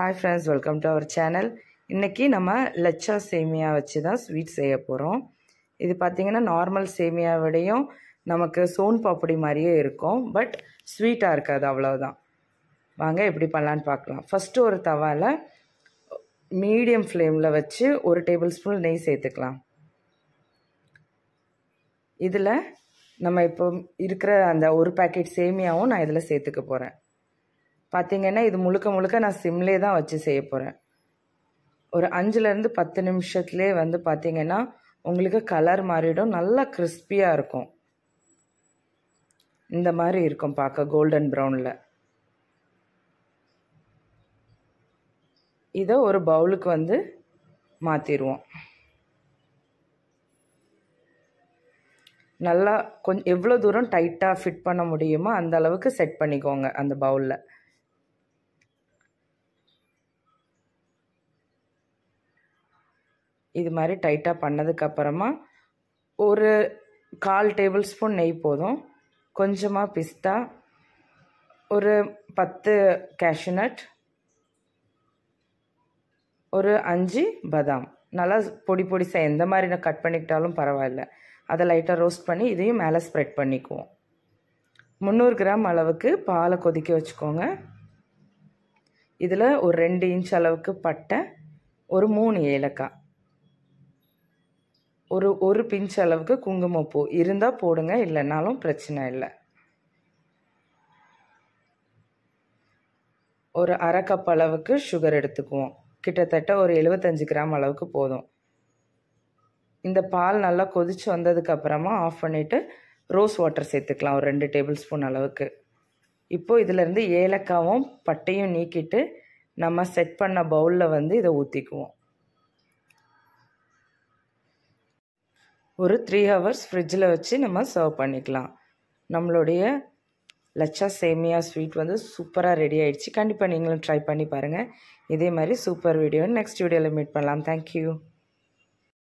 hi friends welcome to our channel இன்றைக்கி நம்ம லச்சா சேமியா வச்சு தான் ஸ்வீட் செய்ய போகிறோம் இது பார்த்திங்கன்னா நார்மல் சேமியா விடையும் நமக்கு சோன் பாப்படி மாதிரியே இருக்கும் பட் ஸ்வீட்டாக இருக்காது அவ்வளோதான் வாங்க எப்படி பண்ணலான்னு பார்க்கலாம் ஃபஸ்ட்டு ஒரு தவாவில் மீடியம் ஃப்ளேமில் வச்சு ஒரு டேபிள் ஸ்பூன் நெய் சேர்த்துக்கலாம் இதில் நம்ம இப்போ இருக்கிற அந்த ஒரு பேக்கெட் சேமியாவும் நான் இதில் சேர்த்துக்க போகிறேன் பார்த்திங்கன்னா இது முழுக்க முழுக்க நான் சிம்லே தான் வச்சு செய்ய போகிறேன் ஒரு அஞ்சுலேருந்து பத்து நிமிஷத்துலேயே வந்து பார்த்தீங்கன்னா உங்களுக்கு கலர் மாறிடும் நல்லா கிறிஸ்பியாக இருக்கும் இந்த மாதிரி இருக்கும் பார்க்க கோல்டன் ப்ரௌனில் இதை ஒரு பவுலுக்கு வந்து மாற்றிடுவோம் நல்லா கொஞ்சம் எவ்வளோ தூரம் டைட்டாக ஃபிட் பண்ண முடியுமோ அந்த அளவுக்கு செட் பண்ணிக்கோங்க அந்த பவுலில் இது மாதிரி டைட்டாக பண்ணதுக்கப்புறமா ஒரு கால் டேபிள் ஸ்பூன் நெய் போதும் கொஞ்சமாக பிஸ்தா ஒரு பத்து கேஷ்யூநட் ஒரு அஞ்சு பதாம் நல்லா பொடி பொடி பொடிசாக எந்த மாதிரி நான் கட் பண்ணிக்கிட்டாலும் பரவாயில்ல அதை லைட்டாக ரோஸ்ட் பண்ணி இதையும் மேலே ஸ்ப்ரெட் பண்ணிக்குவோம் முந்நூறு கிராம் அளவுக்கு பாலை கொதிக்க வச்சுக்கோங்க இதில் ஒரு ரெண்டு இன்ச் அளவுக்கு பட்டை ஒரு மூணு ஏலக்காய் ஒரு ஒரு பிஞ்ச் அளவுக்கு குங்குமப்பூ இருந்தால் போடுங்க இல்லைனாலும் பிரச்சனை இல்லை ஒரு அரை கப் அளவுக்கு சுகர் எடுத்துக்குவோம் கிட்டத்தட்ட ஒரு எழுபத்தஞ்சு கிராம் அளவுக்கு போதும் இந்த பால் நல்லா கொதித்து வந்ததுக்கப்புறமா ஆஃப் பண்ணிவிட்டு ரோஸ் வாட்டர் சேர்த்துக்கலாம் ஒரு ரெண்டு டேபிள் ஸ்பூன் அளவுக்கு இப்போது இதிலேருந்து ஏலக்காவும் பட்டையும் நீக்கிட்டு நம்ம செட் பண்ண பவுலில் வந்து இதை ஊற்றிக்குவோம் ஒரு த்ரீ ஹவர்ஸ் ஃப்ரிட்ஜில் வச்சு நம்ம சர்வ் பண்ணிக்கலாம் நம்மளுடைய லச்சா சேமியா ஸ்வீட் வந்து சூப்பராக ரெடி ஆகிடுச்சு கண்டிப்பாக நீங்களும் ட்ரை பண்ணி பாருங்கள் இதே மாதிரி சூப்பர் வீடியோ நெக்ஸ்ட் வீடியோவில் மீட் பண்ணலாம் தேங்க்யூ